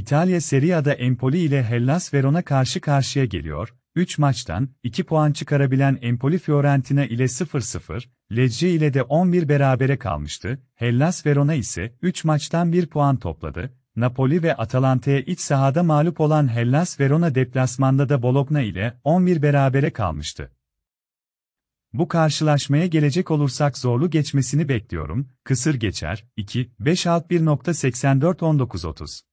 İtalya Serie A'da Empoli ile Hellas Verona karşı karşıya geliyor. 3 maçtan 2 puan çıkarabilen Empoli Fiorentina ile 0-0, Lecce ile de 11 berabere kalmıştı. Hellas Verona ise 3 maçtan 1 puan topladı. Napoli ve Atalanta'ya iç sahada mağlup olan Hellas Verona deplasmanda da Bologna ile 11 berabere kalmıştı. Bu karşılaşmaya gelecek olursak zorlu geçmesini bekliyorum. Kısır geçer. 2 5 alt 1.84 19 30